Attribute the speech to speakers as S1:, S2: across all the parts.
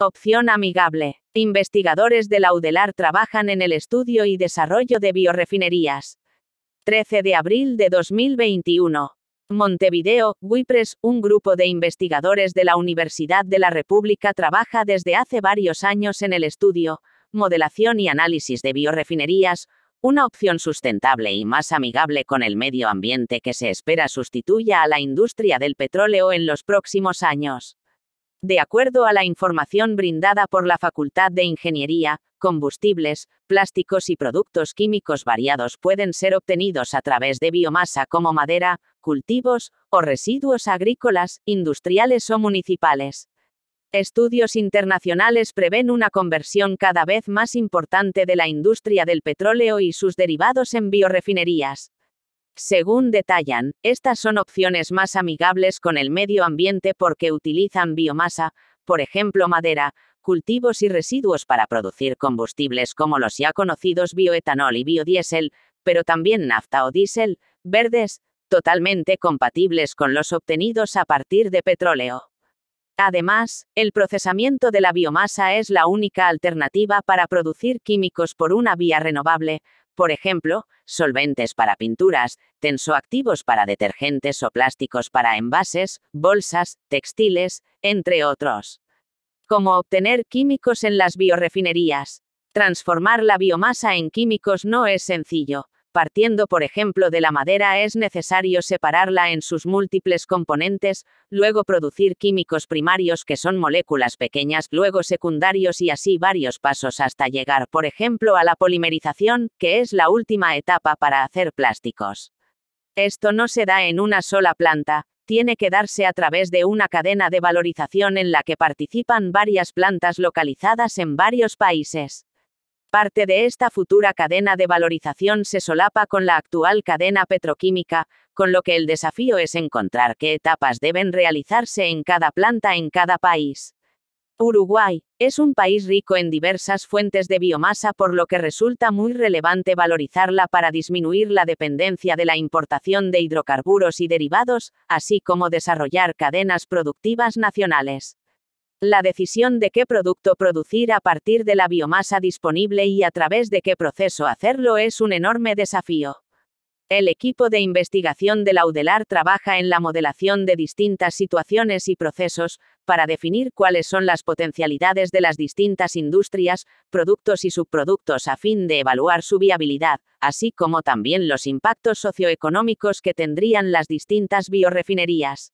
S1: Opción amigable. Investigadores de la UDELAR trabajan en el estudio y desarrollo de biorefinerías. 13 de abril de 2021. Montevideo, Wipres, un grupo de investigadores de la Universidad de la República trabaja desde hace varios años en el estudio, modelación y análisis de biorefinerías, una opción sustentable y más amigable con el medio ambiente que se espera sustituya a la industria del petróleo en los próximos años. De acuerdo a la información brindada por la Facultad de Ingeniería, combustibles, plásticos y productos químicos variados pueden ser obtenidos a través de biomasa como madera, cultivos o residuos agrícolas, industriales o municipales. Estudios internacionales prevén una conversión cada vez más importante de la industria del petróleo y sus derivados en biorefinerías. Según detallan, estas son opciones más amigables con el medio ambiente porque utilizan biomasa, por ejemplo madera, cultivos y residuos para producir combustibles como los ya conocidos bioetanol y biodiesel, pero también nafta o diésel, verdes, totalmente compatibles con los obtenidos a partir de petróleo. Además, el procesamiento de la biomasa es la única alternativa para producir químicos por una vía renovable, por ejemplo, solventes para pinturas, tensoactivos para detergentes o plásticos para envases, bolsas, textiles, entre otros. ¿Cómo obtener químicos en las biorefinerías. Transformar la biomasa en químicos no es sencillo, Partiendo por ejemplo de la madera es necesario separarla en sus múltiples componentes, luego producir químicos primarios que son moléculas pequeñas, luego secundarios y así varios pasos hasta llegar por ejemplo a la polimerización, que es la última etapa para hacer plásticos. Esto no se da en una sola planta, tiene que darse a través de una cadena de valorización en la que participan varias plantas localizadas en varios países. Parte de esta futura cadena de valorización se solapa con la actual cadena petroquímica, con lo que el desafío es encontrar qué etapas deben realizarse en cada planta en cada país. Uruguay es un país rico en diversas fuentes de biomasa por lo que resulta muy relevante valorizarla para disminuir la dependencia de la importación de hidrocarburos y derivados, así como desarrollar cadenas productivas nacionales. La decisión de qué producto producir a partir de la biomasa disponible y a través de qué proceso hacerlo es un enorme desafío. El equipo de investigación de UDELAR trabaja en la modelación de distintas situaciones y procesos, para definir cuáles son las potencialidades de las distintas industrias, productos y subproductos a fin de evaluar su viabilidad, así como también los impactos socioeconómicos que tendrían las distintas biorefinerías.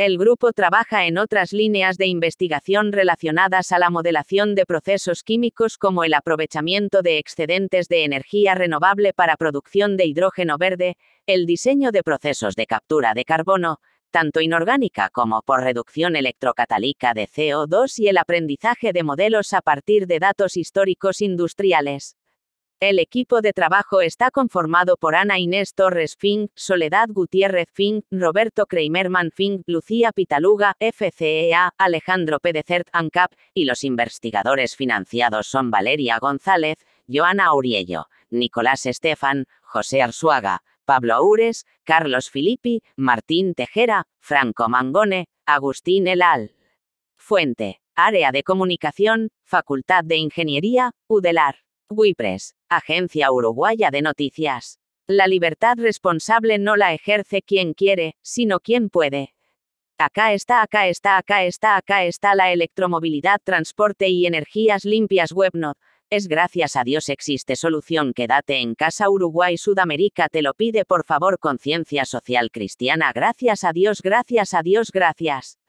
S1: El grupo trabaja en otras líneas de investigación relacionadas a la modelación de procesos químicos como el aprovechamiento de excedentes de energía renovable para producción de hidrógeno verde, el diseño de procesos de captura de carbono, tanto inorgánica como por reducción electrocatálica de CO2 y el aprendizaje de modelos a partir de datos históricos industriales. El equipo de trabajo está conformado por Ana Inés Torres Fink, Soledad Gutiérrez Fink, Roberto Kreimerman Fink, Lucía Pitaluga, FCEA, Alejandro Pedecert ANCAP, y los investigadores financiados son Valeria González, Joana Auriello, Nicolás Estefan, José Arzuaga, Pablo Aures, Carlos Filippi, Martín Tejera, Franco Mangone, Agustín Elal. Fuente, Área de Comunicación, Facultad de Ingeniería, UDELAR. WIPRES Agencia Uruguaya de Noticias. La libertad responsable no la ejerce quien quiere, sino quien puede. Acá está, acá está, acá está, acá está la electromovilidad, transporte y energías limpias Webnot. Es gracias a Dios existe solución. Quédate en casa Uruguay Sudamérica te lo pide por favor conciencia social cristiana. Gracias a Dios, gracias a Dios, gracias.